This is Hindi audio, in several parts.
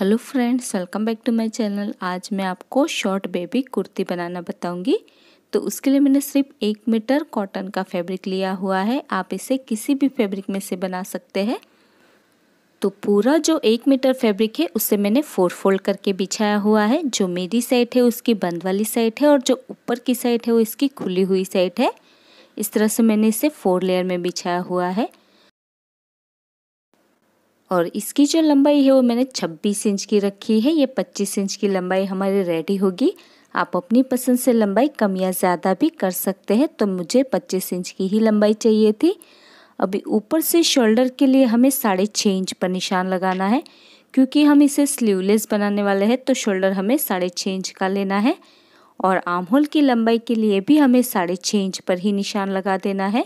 hello friends welcome back to my channel आज मैं आपको शॉर्ट बेबी कुर्ती बनाना बताऊंगी तो उसके लिए मैंने सिर्फ एक मीटर कॉटन का फैब्रिक लिया हुआ है आप इसे किसी भी फैब्रिक में से बना सकते हैं तो पूरा जो एक मीटर फैब्रिक है उसे मैंने फोर फोल्ड करके बिछाया हुआ है जो मेरी साइड है उसकी बंद वाली साइड है और जो ऊपर की साइड है वो इसकी खुली हुई साइड है इस तरह से मैंने इसे फोर लेयर में बिछाया हुआ है और इसकी जो लंबाई है वो मैंने 26 इंच की रखी है ये 25 इंच की लंबाई हमारी रेडी होगी आप अपनी पसंद से लंबाई कम या ज़्यादा भी कर सकते हैं तो मुझे 25 इंच की ही लंबाई चाहिए थी अभी ऊपर से शोल्डर के लिए हमें साढ़े छः इंच पर निशान लगाना है क्योंकि हम इसे स्लीवलेस बनाने वाले हैं तो शोल्डर हमें साढ़े छः इंच का लेना है और आमहोल की लंबाई के लिए भी हमें साढ़े छः इंच पर ही निशान लगा देना है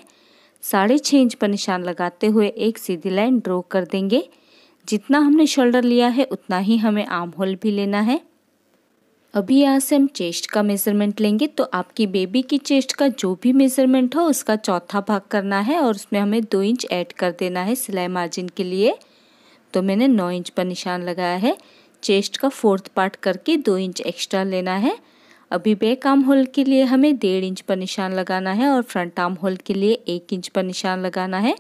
साढ़े छः इंच पर निशान लगाते हुए एक सीधी लाइन ड्रॉ कर देंगे जितना हमने शोल्डर लिया है उतना ही हमें आर्म होल भी लेना है अभी यहाँ से हम चेस्ट का मेज़रमेंट लेंगे तो आपकी बेबी की चेस्ट का जो भी मेज़रमेंट हो उसका चौथा भाग करना है और उसमें हमें दो इंच ऐड कर देना है सिलाई मार्जिन के लिए तो मैंने नौ इंच पर निशान लगाया है चेस्ट का फोर्थ पार्ट करके दो इंच एक्स्ट्रा लेना है अभी बैक आर्म होल के लिए हमें डेढ़ इंच पर निशान लगाना है और फ्रंट आर्म होल के लिए एक इंच पर निशान लगाना है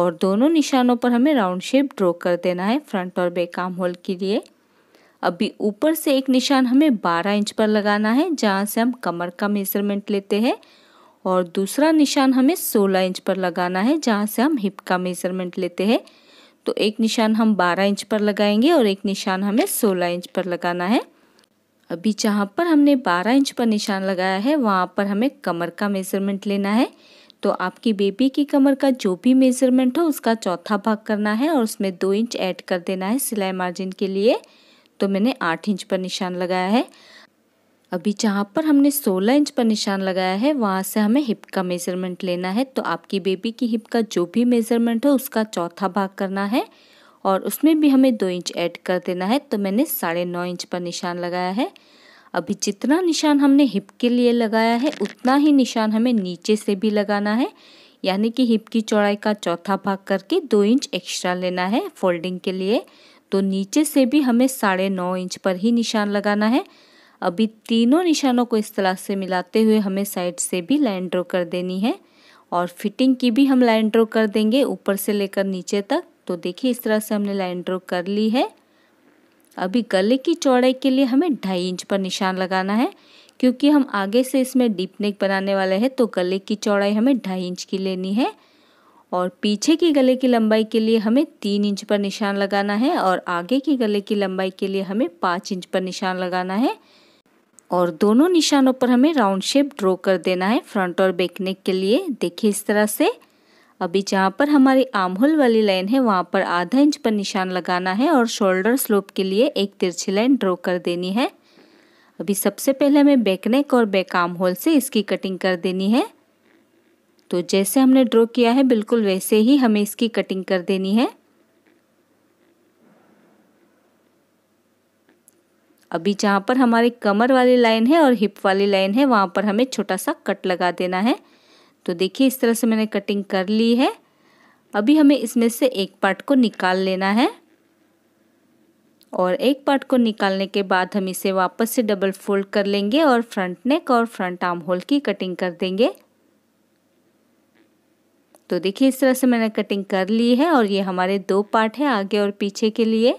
और दोनों निशानों पर हमें राउंड शेप ड्रॉ कर देना है फ्रंट और बैक आर्म होल के लिए अभी ऊपर से एक निशान हमें 12 इंच पर लगाना है जहाँ से हम कमर का मेजरमेंट लेते हैं और दूसरा निशान हमें 16 इंच पर लगाना है जहाँ से हम हिप का मेजरमेंट लेते हैं तो एक निशान हम 12 इंच पर लगाएंगे और एक निशान हमें 16 इंच पर लगाना है अभी जहाँ पर हमने 12 इंच पर निशान लगाया है वहाँ पर हमें कमर का मेज़रमेंट लेना है तो आपकी बेबी की कमर का जो भी मेज़रमेंट हो उसका चौथा भाग करना है और उसमें दो इंच ऐड कर देना है सिलाई मार्जिन के लिए तो मैंने आठ इंच पर निशान लगाया है अभी जहाँ पर हमने 16 इंच पर निशान लगाया है वहाँ से हमें हिप का मेज़रमेंट लेना है तो आपकी बेबी की हिप का जो भी मेज़रमेंट हो उसका चौथा भाग करना है और उसमें भी हमें दो इंच ऐड कर देना है तो मैंने साढ़े नौ इंच पर निशान लगाया है अभी जितना निशान हमने हिप के लिए लगाया है उतना ही निशान हमें नीचे से भी लगाना है यानी कि हिप की चौड़ाई का चौथा भाग करके दो इंच एक्स्ट्रा लेना है फोल्डिंग के लिए तो नीचे से भी हमें साढ़े नौ इंच पर ही निशान लगाना है अभी तीनों निशानों को इस तरह से मिलाते हुए हमें साइड से भी लाइन ड्रॉ कर देनी है और फिटिंग की भी हम लाइन ड्रॉ कर देंगे ऊपर से लेकर नीचे तक तो देखिए इस तरह से हमने लाइन ड्रॉ कर ली है अभी गले की चौड़ाई के लिए हमें ढाई इंच पर निशान लगाना है क्योंकि हम आगे से इसमें डीप नेक बनाने वाले हैं तो गले की चौड़ाई हमें ढाई इंच की लेनी है और पीछे की गले की लंबाई के लिए हमें तीन इंच पर निशान लगाना है और आगे की गले की लंबाई के लिए हमें पाँच इंच पर निशान लगाना है और दोनों निशानों पर हमें राउंड शेप ड्रॉ कर देना है फ्रंट और बैक नेक के लिए देखिए इस तरह से अभी जहाँ पर हमारी आमहोल वाली लाइन है वहाँ पर आधा इंच पर निशान लगाना है और शोल्डर स्लोप के लिए एक तिरछी लाइन ड्रॉ कर देनी है अभी सबसे पहले हमें बैकनेक और बैक आम होल से इसकी कटिंग कर देनी है तो जैसे हमने ड्रॉ किया है बिल्कुल वैसे ही हमें इसकी कटिंग कर देनी है अभी जहाँ पर हमारी कमर वाली लाइन है और हिप वाली लाइन है वहाँ पर हमें छोटा सा कट लगा देना है तो देखिए इस तरह से मैंने कटिंग कर ली है अभी हमें इसमें से एक पार्ट को निकाल लेना है और एक पार्ट को निकालने के बाद हम इसे वापस से डबल फोल्ड कर लेंगे और फ्रंट नेक और फ्रंट आर्म होल की कटिंग कर देंगे तो देखिए इस तरह से मैंने कटिंग कर ली है और ये हमारे दो पार्ट है आगे और पीछे के लिए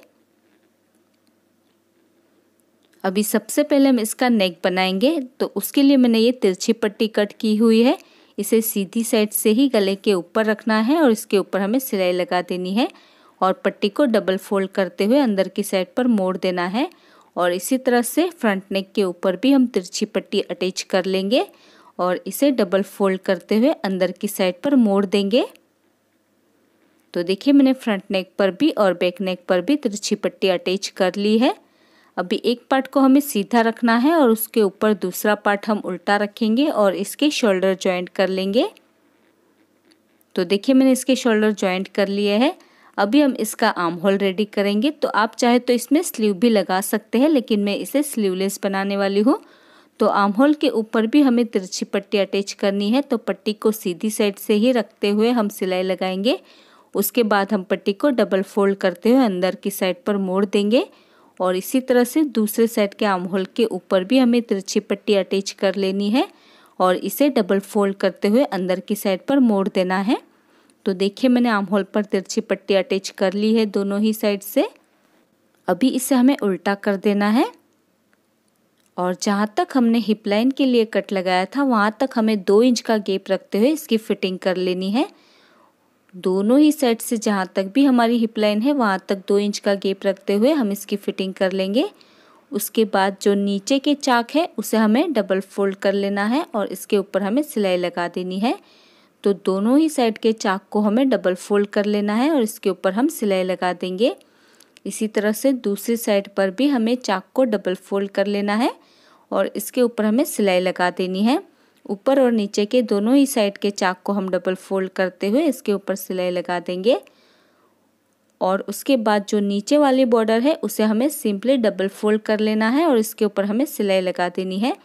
अभी सबसे पहले हम इसका नेक बनाएंगे तो उसके लिए मैंने ये तिरछी पट्टी कट की हुई है इसे सीधी साइड से ही गले के ऊपर रखना है और इसके ऊपर हमें सिलाई लगा देनी है और पट्टी को डबल फोल्ड करते हुए अंदर की साइड पर मोड़ देना है और इसी तरह से फ्रंट नेक के ऊपर भी हम तिरछी पट्टी अटैच कर लेंगे और इसे डबल फोल्ड करते हुए अंदर की साइड पर मोड़ देंगे तो देखिए मैंने फ्रंट नेक पर भी और बैक नेक पर भी तिरछी पट्टी अटैच कर ली है अभी एक पार्ट को हमें सीधा रखना है और उसके ऊपर दूसरा पार्ट हम उल्टा रखेंगे और इसके शोल्डर जॉइंट कर लेंगे तो देखिए मैंने इसके शोल्डर जॉइंट कर लिए हैं अभी हम इसका आर्म होल रेडी करेंगे तो आप चाहे तो इसमें स्लीव भी लगा सकते हैं लेकिन मैं इसे स्लीवलेस बनाने वाली हूँ तो आर्म होल के ऊपर भी हमें तिरछी पट्टी अटैच करनी है तो पट्टी को सीधी साइड से ही रखते हुए हम सिलाई लगाएंगे उसके बाद हम पट्टी को डबल फोल्ड करते हुए अंदर की साइड पर मोड़ देंगे और इसी तरह से दूसरे साइड के आर्म होल के ऊपर भी हमें तिरछी पट्टी अटैच कर लेनी है और इसे डबल फोल्ड करते हुए अंदर की साइड पर मोड़ देना है तो देखिए मैंने आर्म होल पर तिरछी पट्टी अटैच कर ली है दोनों ही साइड से अभी इसे हमें उल्टा कर देना है और जहाँ तक हमने हिप लाइन के लिए कट लगाया था वहाँ तक हमें दो इंच का गेप रखते हुए इसकी फिटिंग कर लेनी है दोनों ही साइड से जहाँ तक भी हमारी हिप लाइन है वहाँ तक दो इंच का गेप रखते हुए हम इसकी फिटिंग कर लेंगे उसके बाद जो नीचे के चाक है उसे हमें डबल फोल्ड कर लेना है और इसके ऊपर हमें सिलाई लगा देनी है तो दोनों ही साइड के चाक को हमें डबल फोल्ड कर लेना है और इसके ऊपर हम सिलाई लगा देंगे इसी तरह से दूसरी साइड पर भी हमें चाक को डबल फोल्ड कर लेना है और इसके ऊपर हमें सिलाई लगा देनी है ऊपर और नीचे के दोनों ही साइड के चाक को हम डबल फोल्ड करते हुए इसके ऊपर सिलाई लगा देंगे और उसके बाद जो नीचे वाली बॉर्डर है उसे हमें सिंपली डबल फोल्ड कर लेना है और इसके ऊपर हमें सिलाई लगा देनी है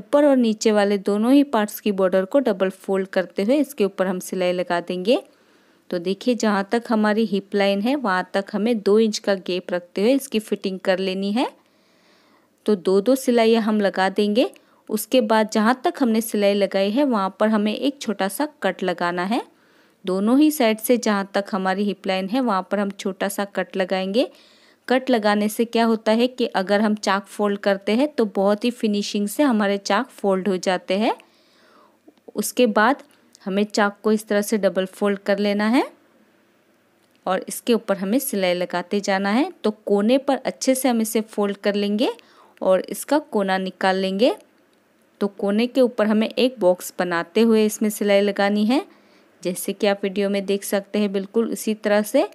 ऊपर और नीचे वाले दोनों ही पार्ट्स की बॉर्डर को डबल फोल्ड करते हुए इसके ऊपर हम सिलाई लगा देंगे तो देखिए जहाँ तक हमारी हिप लाइन है वहाँ तक हमें दो इंच का गेप रखते हुए इसकी फिटिंग कर लेनी है तो दो दो सिलाइयाँ हम लगा देंगे उसके बाद जहाँ तक हमने सिलाई लगाई है वहाँ पर हमें एक छोटा सा कट लगाना है दोनों ही साइड से जहाँ तक हमारी हिप लाइन है वहाँ पर हम छोटा सा कट लगाएंगे कट लगाने से क्या होता है कि अगर हम चाक फोल्ड करते हैं तो बहुत ही फिनिशिंग से हमारे चाक फोल्ड हो जाते हैं उसके बाद हमें चाक को इस तरह से डबल फोल्ड कर लेना है और इसके ऊपर हमें सिलाई लगाते जाना है तो कोने पर अच्छे से हम इसे फोल्ड कर लेंगे और इसका कोना निकाल लेंगे तो कोने के ऊपर हमें एक बॉक्स बनाते हुए इसमें सिलाई लगानी है जैसे कि आप वीडियो में देख सकते हैं बिल्कुल उसी तरह से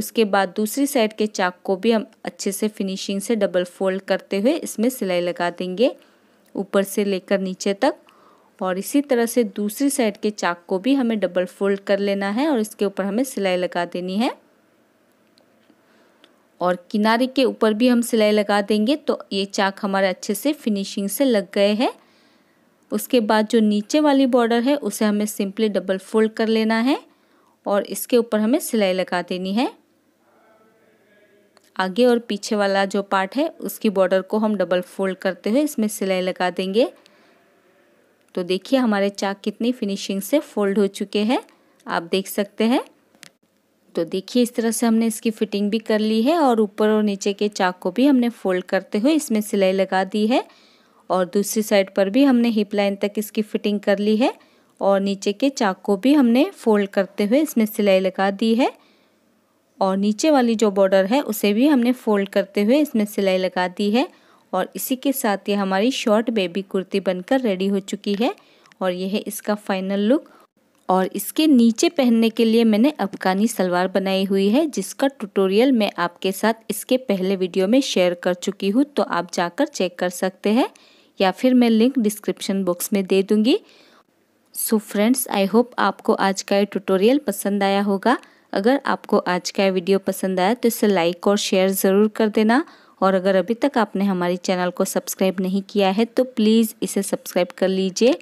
उसके बाद दूसरी साइड के चाक को भी हम अच्छे से फिनिशिंग से डबल फोल्ड करते हुए इसमें सिलाई लगा देंगे ऊपर से लेकर नीचे तक और इसी तरह से दूसरी साइड के चाक को भी हमें डबल फोल्ड कर लेना है और इसके ऊपर हमें सिलाई लगा देनी है और किनारे के ऊपर भी हम सिलाई लगा देंगे तो ये चाक हमारे अच्छे से फिनिशिंग से लग गए हैं उसके बाद जो नीचे वाली बॉर्डर है उसे हमें सिंपली डबल फोल्ड कर लेना है और इसके ऊपर हमें सिलाई लगा देनी है आगे और पीछे वाला जो पार्ट है उसकी बॉर्डर को हम डबल फोल्ड करते हुए इसमें सिलाई लगा देंगे तो देखिए हमारे चाक कितनी फिनिशिंग से फोल्ड हो चुके हैं आप देख सकते हैं तो देखिए इस तरह से हमने इसकी फिटिंग भी कर ली है और ऊपर और नीचे के चाक को भी हमने फोल्ड करते हुए इसमें सिलाई लगा दी है और दूसरी साइड पर भी हमने हिप लाइन तक इसकी फिटिंग कर ली है और नीचे के चाक को भी हमने फोल्ड करते हुए इसमें सिलाई लगा दी है और नीचे वाली जो बॉर्डर है उसे भी हमने फोल्ड करते हुए इसमें सिलाई लगा दी है और इसी के साथ ये हमारी शॉर्ट बेबी कुर्ती बनकर रेडी हो चुकी है और यह है इसका फाइनल लुक और इसके नीचे पहनने के लिए मैंने अफगानी सलवार बनाई हुई है जिसका ट्यूटोरियल मैं आपके साथ इसके पहले वीडियो में शेयर कर चुकी हूँ तो आप जाकर चेक कर सकते हैं या फिर मैं लिंक डिस्क्रिप्शन बॉक्स में दे दूंगी सो फ्रेंड्स आई होप आपको आज का ये ट्यूटोरियल पसंद आया होगा अगर आपको आज का वीडियो पसंद आया तो इसे लाइक और शेयर ज़रूर कर देना और अगर अभी तक आपने हमारे चैनल को सब्सक्राइब नहीं किया है तो प्लीज़ इसे सब्सक्राइब कर लीजिए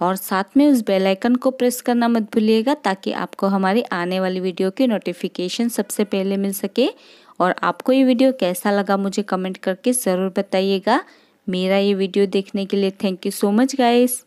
और साथ में उस बेल आइकन को प्रेस करना मत भूलिएगा ताकि आपको हमारी आने वाली वीडियो की नोटिफिकेशन सबसे पहले मिल सके और आपको ये वीडियो कैसा लगा मुझे कमेंट करके ज़रूर बताइएगा मेरा ये वीडियो देखने के लिए thank you so much guys